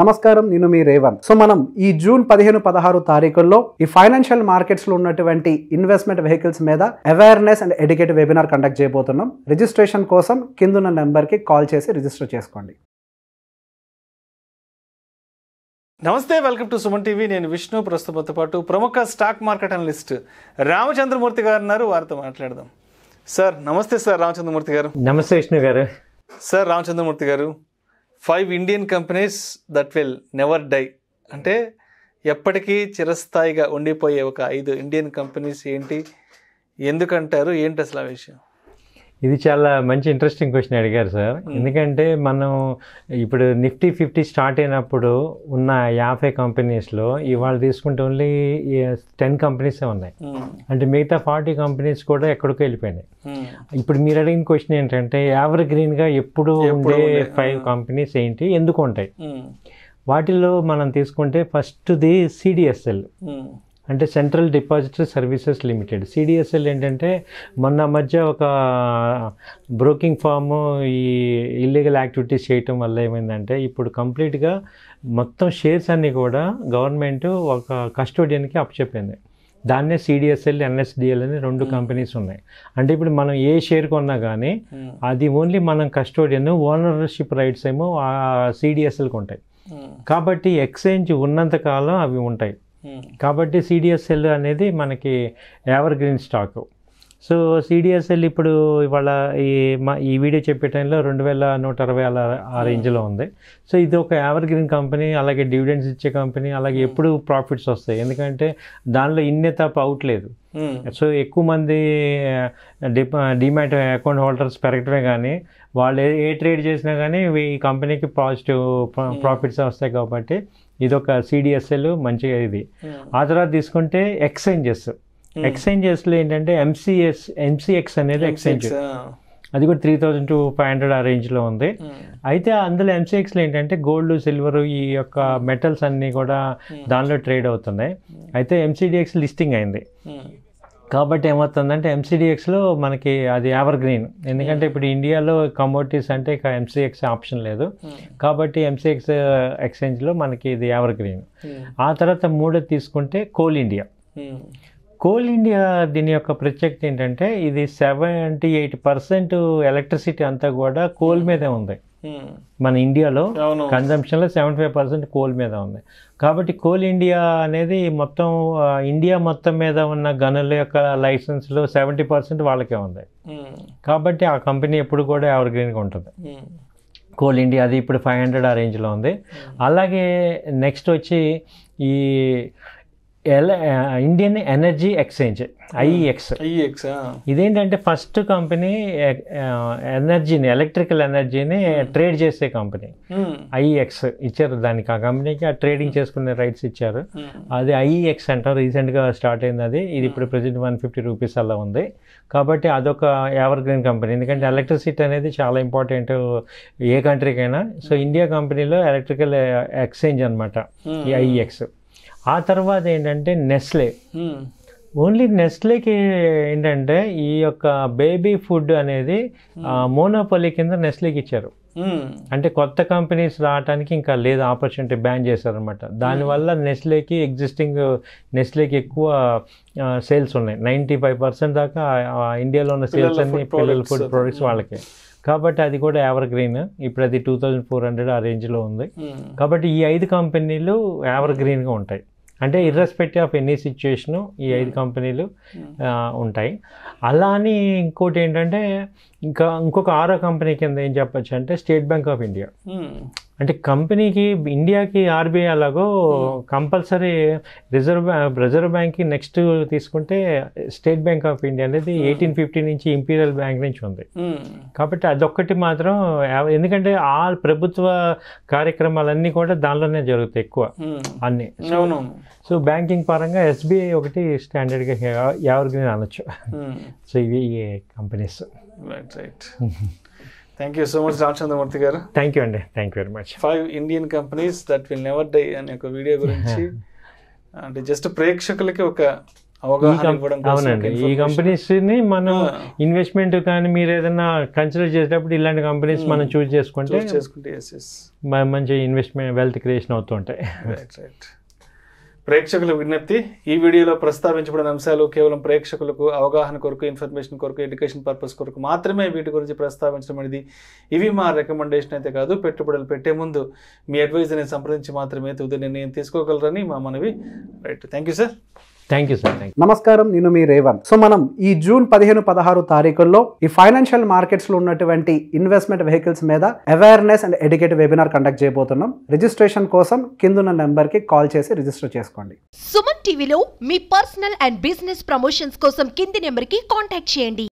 నమస్కారం నేను మీ రేవంత్ సో మనం ఈ జూన్ పదిహేను పదహారు తారీఖుల్లో ఈ ఫైనాన్షియల్ మార్కెట్స్ లో ఉన్నటువంటి ఇన్వెస్ట్మెంట్ వెహికల్స్ మీద awareness and educate webinar conduct చేయబోతున్నాం రిజిస్ట్రేషన్ కోసం కిందున్న నెంబర్కి కాల్ చేసి రిజిస్టర్ చేసుకోండి నమస్తే వెల్కమ్ టు సుమన్ టీవీ నేను విష్ణు ప్రస్తుతం పాటు ప్రముఖ స్టాక్ మార్కెట్ అనలిస్ట్ రామచంద్రమూర్తి గారు ఉన్నారు వారితో మాట్లాడదాం సార్ నమస్తే సార్ రామచంద్రమూర్తి గారు నమస్తే విష్ణు గారు sir Ramachandramurthy garu five Indian companies that will never die అంటే ఎప్పటికీ చిరస్థాయిగా ఉండిపోయే ఒక ఐదు ఇండియన్ కంపెనీస్ ఏంటి ఎందుకంటారు ఏంటి అసలు ఆ విషయం ఇది చాలా మంచి ఇంట్రెస్టింగ్ క్వశ్చన్ అడిగారు సార్ hmm. ఎందుకంటే మనం ఇప్పుడు నిఫ్టీ ఫిఫ్టీ స్టార్ట్ అయినప్పుడు ఉన్న యాభై కంపెనీస్లో ఇవాళ తీసుకుంటే ఓన్లీ టెన్ కంపెనీసే ఉన్నాయి hmm. అంటే మిగతా ఫార్టీ కంపెనీస్ కూడా ఎక్కడికో వెళ్ళిపోయినాయి hmm. ఇప్పుడు మీరు అడిగిన క్వశ్చన్ ఏంటంటే ఎవర్ గ్రీన్గా ఎప్పుడు ఉండే ఫైవ్ కంపెనీస్ ఏంటి ఎందుకు ఉంటాయి వాటిలో మనం తీసుకుంటే ఫస్ట్ది సిడిఎస్ఎల్ అంటే central depository services limited CDSL ఏంటంటే మొన్న మధ్య ఒక బ్రోకింగ్ ఫామ్ ఈ ఇల్లీగల్ యాక్టివిటీస్ చేయటం వల్ల ఏమైందంటే ఇప్పుడు కంప్లీట్గా మొత్తం షేర్స్ అన్నీ కూడా గవర్నమెంట్ ఒక కస్టోడియన్కి అప్పచెప్పింది దాన్నే సిడిఎస్ఎల్ ఎన్ఎస్డిఎల్ అని రెండు కంపెనీస్ ఉన్నాయి అంటే ఇప్పుడు మనం ఏ షేర్ కొన్నా కానీ అది ఓన్లీ మనం కస్టోడియన్ ఓనర్షిప్ రైట్స్ ఏమో సిడిఎస్ఎల్కి ఉంటాయి కాబట్టి ఎక్స్చేంజ్ ఉన్నంతకాలం అవి ఉంటాయి కాబట్టి సిడిఎస్ఎల్ అనేది మనకి evergreen stock so CDSL ఇప్పుడు ఇవాళ ఈ మా ఈ వీడియో చెప్పే టైంలో రెండు వేల నూట అరవై అలా ఆ hmm. రేంజ్లో ఉంది సో ఇది ఒక ఎవర్ గ్రీన్ కంపెనీ అలాగే డివిడెండ్స్ ఇచ్చే కంపెనీ అలాగే hmm. ఎప్పుడు ప్రాఫిట్స్ వస్తాయి ఎందుకంటే దానిలో ఇన్నే తప్ప అవట్లేదు సో hmm. ఎక్కువ మంది డిమాట్ అకౌంట్ హోల్డర్స్ పెరగటమే కానీ వాళ్ళు ఏ ట్రేడ్ చేసినా కానీ ఈ కంపెనీకి పాజిటివ్ ప్రాఫిట్స్ వస్తాయి కాబట్టి ఇది ఒక సిడిఎస్ఎల్ మంచిగా ఇది hmm. ఆ తర్వాత తీసుకుంటే ఎక్స్చేంజెస్ ఎక్స్చేంజెస్లో hmm. ఏంటంటే ఎంసీఎస్ ఎంసీఎక్స్ అనేది ఎక్స్చేంజ్ అది కూడా three thousand to five hundred ఆ రేంజ్లో ఉంది hmm. అయితే అందులో ఎంసీఎక్స్లో ఏంటంటే గోల్డ్ సిల్వర్ ఈ యొక్క మెటల్స్ అన్నీ కూడా దానిలో ట్రేడ్ అవుతున్నాయి అయితే ఎంసీడిఎక్స్ లిస్టింగ్ అయింది కాబట్టి ఏమవుతుందంటే ఎంసీడిఎక్స్లో మనకి అది ఎవర్ గ్రీన్ ఎందుకంటే hmm. ఇప్పుడు ఇండియాలో కమోడిటీస్ అంటే ఇక ఎంసీఎక్స్ ఆప్షన్ లేదు hmm. కాబట్టి ఎంసీఎక్స్ ఎక్స్చేంజ్లో uh, మనకి ఇది ఎవర్ గ్రీన్ hmm. ఆ తర్వాత మూడోది తీసుకుంటే కోల్ ఇండియా కోల్ ఇండియా దీని యొక్క ప్రత్యేకత ఏంటంటే ఇది సెవెంటీ ఎయిట్ పర్సెంట్ ఎలక్ట్రిసిటీ అంతా కూడా కోల్ మీదే ఉంది మన ఇండియాలో కన్జంప్షన్లో సెవెంటీ ఫైవ్ పర్సెంట్ కోల్ మీద ఉంది కాబట్టి కోల్ ఇండియా అనేది మొత్తం ఇండియా మొత్తం మీద ఉన్న గనుల యొక్క లైసెన్స్లో సెవెంటీ పర్సెంట్ వాళ్ళకే ఉంది కాబట్టి ఆ కంపెనీ ఎప్పుడు కూడా ఎవర్ ఉంటుంది కోల్ ఇండియా అది ఇప్పుడు ఫైవ్ హండ్రెడ్ ఆ రేంజ్లో ఉంది అలాగే నెక్స్ట్ వచ్చి ఈ ఎల్ Indian energy exchange IEX IEX ఇదేంటంటే ఫస్ట్ కంపెనీ ఎనర్జీని ఎలక్ట్రికల్ ఎనర్జీని ట్రేడ్ చేసే కంపెనీ ఐఎక్స్ hmm. e ఇచ్చారు దానికి ఆ కంపెనీకి ఆ ట్రేడింగ్ చేసుకునే రైట్స్ ఇచ్చారు hmm. అది ఐఎక్స్ e అంటారు రీసెంట్గా స్టార్ట్ అయింది అది ఇది ఇప్పుడు ప్రజెంట్ వన్ ఫిఫ్టీ రూపీస్ అలా ఉంది కాబట్టి అదొక ఎవర్ గ్రీన్ కంపెనీ ఎందుకంటే ఎలక్ట్రిసిటీ hmm. అనేది చాలా ఇంపార్టెంట్ ఏ కంట్రీకైనా సో ఇండియా కంపెనీలో ఎలక్ట్రికల్ ఎక్స్చేంజ్ అనమాట ఈ ఐఎక్స్ ఆ తర్వాత ఏంటంటే నెస్లే ఓన్లీ నెస్లేకి ఏంటంటే ఈ యొక్క బేబీ ఫుడ్ అనేది మోనోపల్లి కింద నెస్లేకి ఇచ్చారు అంటే కొత్త కంపెనీస్ రావడానికి ఇంకా లేదు ఆపర్చునిటీ బ్యాన్ చేశారనమాట దానివల్ల నెస్లేకి ఎగ్జిస్టింగ్ నెస్లేకి ఎక్కువ సేల్స్ ఉన్నాయి నైంటీ ఫైవ్ పర్సెంట్ దాకా ఇండియాలో ఉన్న సేల్స్ అన్ని పిల్లల ఫుడ్ ప్రొడక్ట్స్ వాళ్ళకి కాబట్టి అది కూడా ఎవర్ గ్రీన్ ఇప్పుడు అది టూ థౌజండ్ ఫోర్ హండ్రెడ్ ఆ రేంజ్లో ఉంది కాబట్టి ఈ ఐదు కంపెనీలు ఎవర్ గ్రీన్గా ఉంటాయి అంటే ఇర్రెస్పెక్టివ్ ఆఫ్ ఎనీ సిచ్యుయేషను ఈ ఐదు కంపెనీలు hmm. hmm. ఉంటాయి అలా అని ఇంకోటి ఏంటంటే ఇంకా ఇంకొక ఆరో కంపెనీ కింద ఏం చెప్పచ్చు అంటే స్టేట్ బ్యాంక్ ఆఫ్ ఇండియా అంటే కంపెనీకి ఇండియాకి ఆర్బీఐ అలాగో కంపల్సరీ రిజర్వ్ రిజర్వ్ బ్యాంక్కి నెక్స్ట్ తీసుకుంటే స్టేట్ బ్యాంక్ ఆఫ్ ఇండియా అనేది ఎయిటీన్ ఫిఫ్టీ నుంచి ఇంపీరియల్ బ్యాంక్ నుంచి ఉంది కాబట్టి అదొక్కటి మాత్రం ఎందుకంటే ఆ ప్రభుత్వ కార్యక్రమాలన్నీ కూడా దానిలోనే జరుగుతాయి ఎక్కువ అన్నీ సో బ్యాంకింగ్ పరంగా ఎస్బీఐ ఒకటి స్టాండర్డ్గా ఎవరికి అనొచ్చు సో ఇవి companies right right thank you so much Ramachandramurthy garu thank you అండి thank you very much five Indian companies that will never die అనే ఒక వీడియో గురించి అంటే జస్ట్ ప్రేక్షకులకి ఒక అవునండి ఈ కంపెనీస్ని మనం ఇన్వెస్ట్మెంట్ కానీ మీరు ఏదైనా కన్సిడర్ చేసేటప్పుడు ఇలాంటి కంపెనీస్ hmm. మనం చూస్ చేసుకుంటే మంచి ఇన్వెస్ట్మెంట్ వెల్త్ క్రియేషన్ అవుతుంటాయి రైట్ రైట్ ప్రేక్షకుల విజ్ఞప్తి ఈ వీడియోలో ప్రస్తావించబడిన అంశాలు కేవలం ప్రేక్షకులకు అవగాహన కొరకు ఇన్ఫర్మేషన్ కొరకు ఎడ్యుకేషన్ పర్పస్ కొరకు మాత్రమే వీటి గురించి ప్రస్తావించడం అనేది ఇవి మా రికమెండేషన్ అయితే కాదు పెట్టుబడులు పెట్టే ముందు మీ అడ్వైజర్ని సంప్రదించి మాత్రమే తుది నిర్ణయం తీసుకోగలరని మా మనవి right thank you sir thank you sir నమస్కారం నేను మీ రేవంత్ సో మనం ఈ జూన్ పదిహేను పదహారు తారీఖుల్లో ఈ ఫైనాన్షియల్ మార్కెట్స్ లో ఉన్నటువంటి ఇన్వెస్ట్మెంట్ వెహికల్స్ మీద awareness and educate webinar conduct చేయబోతున్నాం రిజిస్ట్రేషన్ కోసం కింద నెంబర్ కి కాల్ చేసి రిజిస్టర్ చేసుకోండి సుమన్ టీవీలో మీ పర్సనల్ అండ్ బిజినెస్ ప్రమోషన్స్ కోసం కింది నెంబర్ కి కాంటాక్ట్ చేయండి